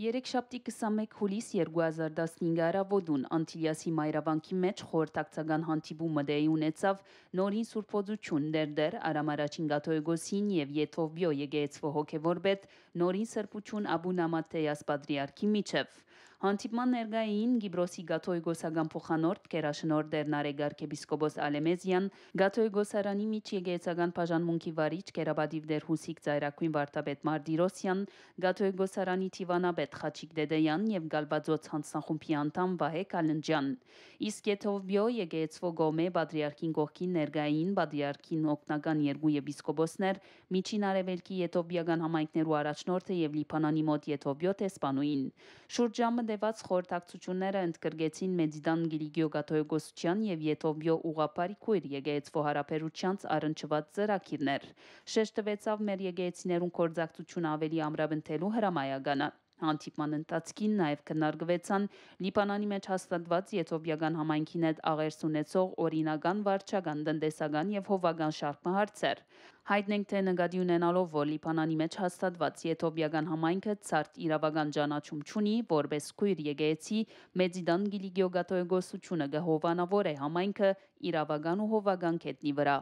Երեքշաբթի 21 հուլիս 2015 առավոտուն Անտիլիասի մայրավանքի մեջ խորհրդակցական հանդիպումը դեի ունեցավ Նորին Սուրբոզություն դերդեր Արամ Արաչին Գաթոյգոսին եւ Եթովբիո եկեղեցու հոգեվոր բետ Նորին Սրբություն Աբուն Ամատեյաս Պատրիարքի միջև։ Հանդիպման ներկային Գիբրոսի Գաթոյգոսական փոխանորդ Կերաշնոր Դերնարեգ arczepiskopos Ալեմեզյան, Գաթոյգոսարանի միջ եկեղեցական բաժանմունքի վարիչ Կերաբադիվ Դերհուսիկ Ծայրակույն վարդապետ Մարդիրոսյան, Գաթոյգոսարանի Տիվանաբետ պետ Խաչիկ Դեդեյանն եւ Գալբաձոց հանձնախումբի անդամ Վահե Կալնջյանն։ Իսկ Եթովբյո Եգեյցվո Գոմե Բադրիարքին կողքին ներգային Բադրիարքին օկնական երկու եպիսկոպոսներ Միջին Արևելքի Եթովբյական համայնքներու առաջնորդը եւ Լիբանանի մոտ Եթովբյո տեսփանուին։ Շուրջամը դեված խորհրդակցությունները ընդգրկեցին Մեդիդան Գիլիգիո Գաթոյոգոսյան եւ Եթովբյո ուղապարի քույր Եգեյցվո հարաբերությանց առնչված ծրագիրներ։ Շեշտվեցավ մեր Եգեյցիներուն կորձակցություն ավելի ամրապնդելու հրամայականը։ Հանդիպման ընթացքին նաև քննարկվեցան Լիբանանի մեջ հաստատված Եթովպիական համայնքին հետ աղերս ունեցող օրինական, վարչական, տնտեսական եւ հովական շարքահարցեր։ Հայտնենք թե նկատի ունենալով, որ Լիբանանի մեջ հաստատված Եթովպիական համայնքը ցարտ իրավական ճանաչում ունի, որպես քույր եկեղեցի Մեծիդան Գիլիգիո գաթողիկոսությունը գհովանավոր է համայնքը իրավական ու հովական կետնի վրա։